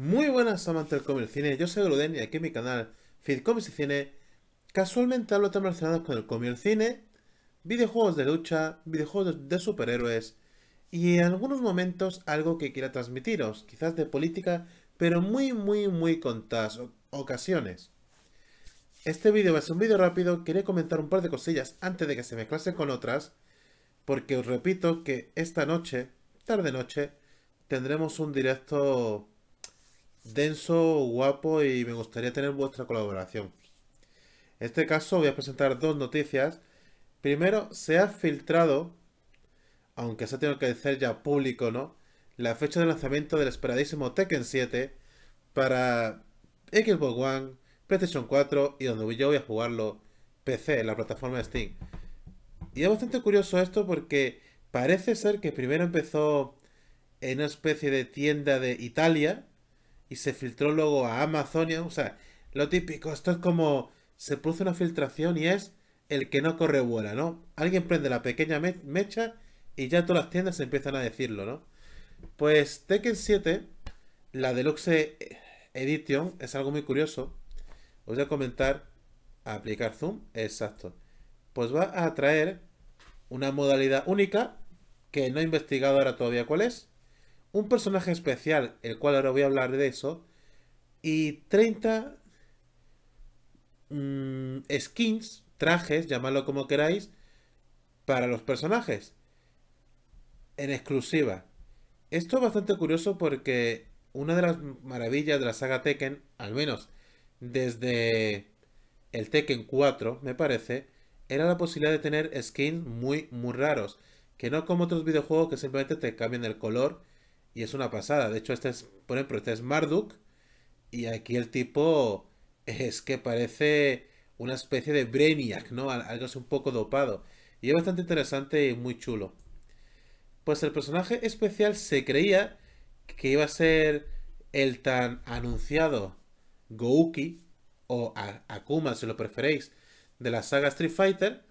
Muy buenas amantes del cómic cine, yo soy Gruden y aquí en mi canal Feed Comics y Cine casualmente hablo temas relacionados con el cómic el cine, videojuegos de lucha, videojuegos de superhéroes y en algunos momentos algo que quiera transmitiros, quizás de política, pero muy muy muy contadas ocasiones. Este vídeo es un vídeo rápido, quería comentar un par de cosillas antes de que se mezclase con otras, porque os repito que esta noche, tarde noche, tendremos un directo denso, guapo y me gustaría tener vuestra colaboración. En este caso voy a presentar dos noticias. Primero, se ha filtrado, aunque se ha tenido que hacer ya público, ¿no? La fecha de lanzamiento del esperadísimo Tekken 7 para Xbox One, PlayStation 4 y donde yo voy a jugarlo PC, en la plataforma Steam. Y es bastante curioso esto porque parece ser que primero empezó en una especie de tienda de Italia, y se filtró luego a Amazon. o sea, lo típico, esto es como se produce una filtración y es el que no corre vuela, ¿no? Alguien prende la pequeña mecha y ya todas las tiendas empiezan a decirlo, ¿no? Pues Tekken 7, la Deluxe Edition, es algo muy curioso. Os voy a comentar, a aplicar zoom, exacto. Pues va a traer una modalidad única que no he investigado ahora todavía cuál es, un personaje especial, el cual ahora voy a hablar de eso, y 30 mm, skins, trajes, llamadlo como queráis, para los personajes. En exclusiva. Esto es bastante curioso porque una de las maravillas de la saga Tekken, al menos desde el Tekken 4, me parece, era la posibilidad de tener skins muy, muy raros. Que no como otros videojuegos que simplemente te cambian el color y es una pasada. De hecho, este es, por ejemplo, este es Marduk. Y aquí el tipo es que parece una especie de Brainiac, ¿no? Algo así un poco dopado. Y es bastante interesante y muy chulo. Pues el personaje especial se creía que iba a ser el tan anunciado Gouki o Akuma, si lo preferéis, de la saga Street Fighter.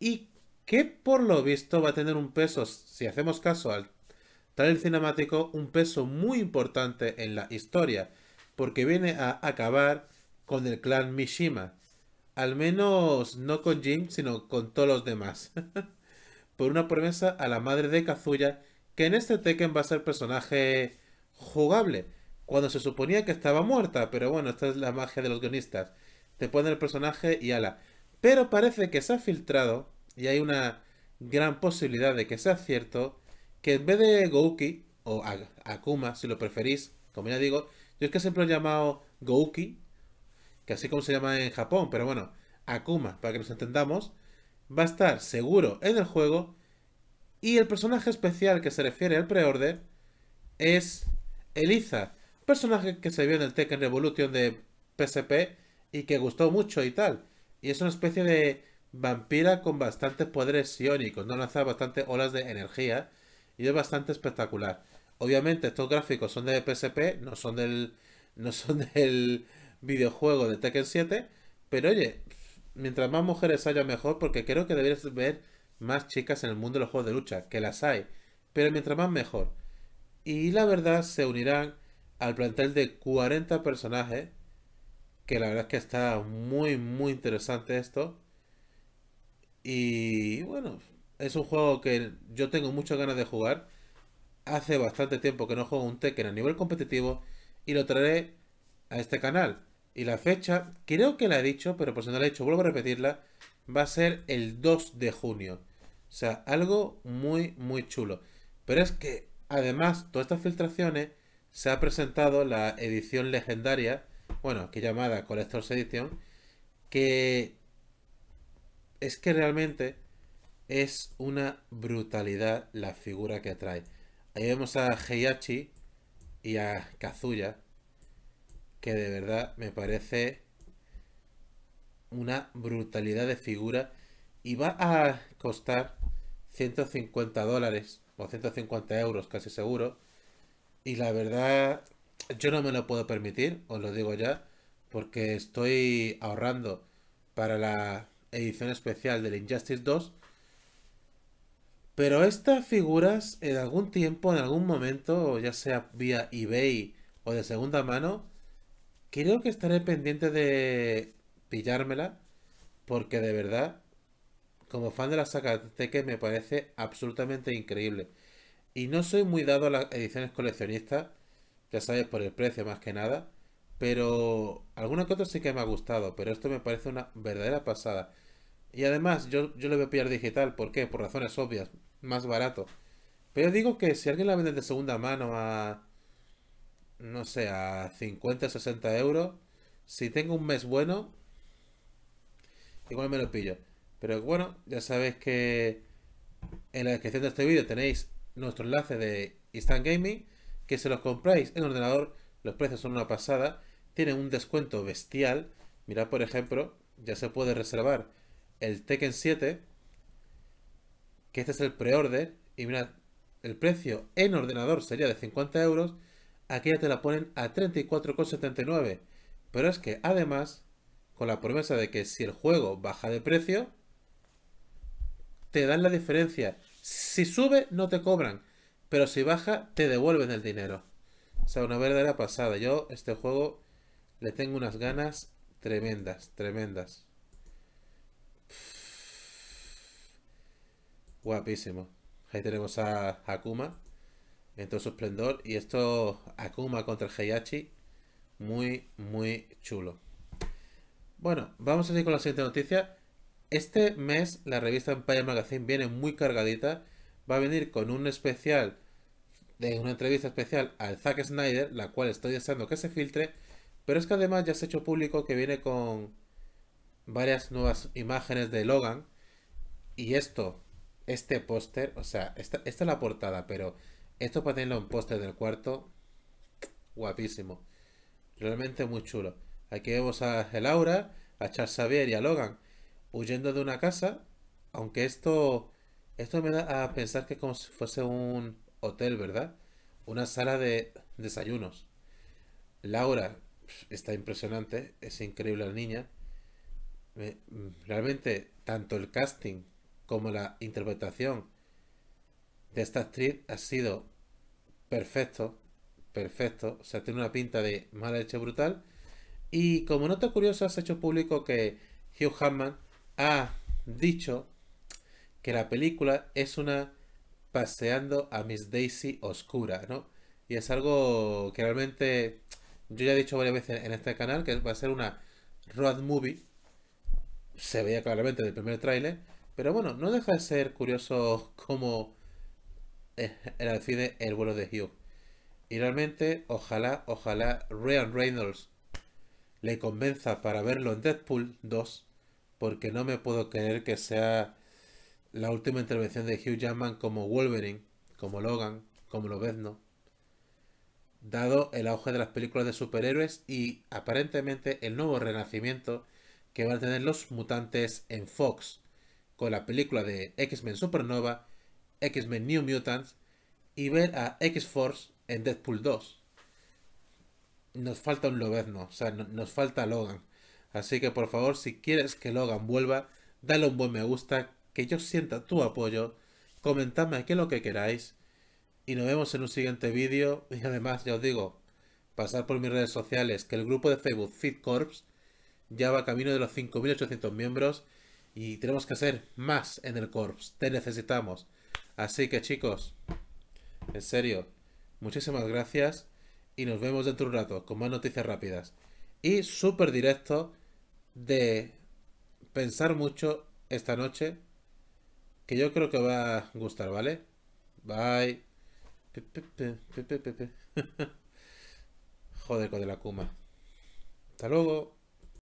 Y que por lo visto va a tener un peso, si hacemos caso al el cinemático un peso muy importante en la historia, porque viene a acabar con el clan Mishima. Al menos no con Jim, sino con todos los demás. Por una promesa a la madre de Kazuya, que en este Tekken va a ser personaje jugable, cuando se suponía que estaba muerta, pero bueno, esta es la magia de los guionistas. Te ponen el personaje y ala. Pero parece que se ha filtrado, y hay una gran posibilidad de que sea cierto, que en vez de Gouki, o Akuma, si lo preferís, como ya digo, yo es que siempre lo he llamado Gouki, que así como se llama en Japón, pero bueno, Akuma, para que nos entendamos, va a estar seguro en el juego. Y el personaje especial que se refiere al pre-order es Eliza, personaje que se vio en el Tekken Revolution de PSP y que gustó mucho y tal. Y es una especie de vampira con bastantes poderes iónicos, no lanza bastantes olas de energía y es bastante espectacular. Obviamente estos gráficos son de PSP, no son del, no son del videojuego de Tekken 7, pero oye, mientras más mujeres haya mejor, porque creo que deberías ver más chicas en el mundo de los juegos de lucha, que las hay, pero mientras más mejor. Y la verdad se unirán al plantel de 40 personajes, que la verdad es que está muy, muy interesante esto. Y bueno, es un juego que yo tengo muchas ganas de jugar. Hace bastante tiempo que no juego un Tekken a nivel competitivo y lo traeré a este canal. Y la fecha, creo que la he dicho, pero por si no la he dicho, vuelvo a repetirla, va a ser el 2 de junio. O sea, algo muy, muy chulo. Pero es que, además, todas estas filtraciones se ha presentado la edición legendaria, bueno, que llamada Collector's Edition, que es que realmente es una brutalidad la figura que trae. Ahí vemos a Heihachi y a Kazuya, que de verdad me parece una brutalidad de figura y va a costar 150 dólares o 150 euros casi seguro. Y la verdad, yo no me lo puedo permitir, os lo digo ya, porque estoy ahorrando para la edición especial del Injustice 2 pero estas figuras en algún tiempo, en algún momento, ya sea vía eBay o de segunda mano, creo que estaré pendiente de pillármela. Porque de verdad, como fan de la saga me parece absolutamente increíble. Y no soy muy dado a las ediciones coleccionistas, ya sabes, por el precio más que nada. Pero alguna cosa sí que me ha gustado, pero esto me parece una verdadera pasada. Y además, yo, yo le voy a pillar digital, ¿por qué? Por razones obvias más barato. Pero digo que si alguien la vende de segunda mano a, no sé, a 50, 60 euros, si tengo un mes bueno, igual me lo pillo. Pero bueno, ya sabéis que en la descripción de este vídeo tenéis nuestro enlace de Instant Gaming, que se los compráis en ordenador, los precios son una pasada, tienen un descuento bestial. Mirad, por ejemplo, ya se puede reservar el Tekken 7 que este es el pre-order, y mirad, el precio en ordenador sería de 50 euros, aquí ya te la ponen a 34,79. Pero es que además, con la promesa de que si el juego baja de precio, te dan la diferencia. Si sube, no te cobran, pero si baja, te devuelven el dinero. O sea, una verdadera pasada. Yo este juego le tengo unas ganas tremendas, tremendas. Guapísimo. Ahí tenemos a Akuma en todo su esplendor. Y esto, Akuma contra Heihachi, muy, muy chulo. Bueno, vamos a seguir con la siguiente noticia. Este mes la revista Empire Magazine viene muy cargadita. Va a venir con un especial, de una entrevista especial al Zack Snyder, la cual estoy deseando que se filtre. Pero es que además ya se ha hecho público que viene con varias nuevas imágenes de Logan. Y esto este póster, o sea, esta, es la portada, pero esto para tenerlo en póster del cuarto, guapísimo. Realmente muy chulo. Aquí vemos a Laura, a Charles Xavier y a Logan huyendo de una casa, aunque esto, esto me da a pensar que como si fuese un hotel, ¿verdad? Una sala de desayunos. Laura está impresionante, es increíble la niña. Mm, realmente, tanto el casting como la interpretación de esta actriz ha sido perfecto, perfecto, o sea, tiene una pinta de mala leche brutal. Y como nota curiosa, has hecho público que Hugh Hammond ha dicho que la película es una paseando a Miss Daisy oscura, ¿no? Y es algo que realmente yo ya he dicho varias veces en este canal que va a ser una road movie. Se veía claramente del el primer tráiler pero bueno, no deja de ser curioso cómo eh, la decide el vuelo de Hugh. Y realmente, ojalá, ojalá Ryan Reynolds le convenza para verlo en Deadpool 2, porque no me puedo creer que sea la última intervención de Hugh Jackman como Wolverine, como Logan, como Lobezno. Dado el auge de las películas de superhéroes y aparentemente el nuevo renacimiento que van a tener los mutantes en Fox con la película de X-Men Supernova, X-Men New Mutants y ver a X-Force en Deadpool 2. Nos falta un Lobezno, o sea, nos falta Logan. Así que por favor, si quieres que Logan vuelva, dale un buen me gusta, que yo sienta tu apoyo, comentadme aquí lo que queráis y nos vemos en un siguiente vídeo y además ya os digo, pasar por mis redes sociales que el grupo de Facebook Fit Corps ya va camino de los 5.800 miembros y tenemos que hacer más en el Corps. Te necesitamos. Así que chicos, en serio, muchísimas gracias. Y nos vemos dentro de un rato con más noticias rápidas. Y súper directo de pensar mucho esta noche. Que yo creo que va a gustar, ¿vale? Bye. Joder con la Kuma. Hasta luego.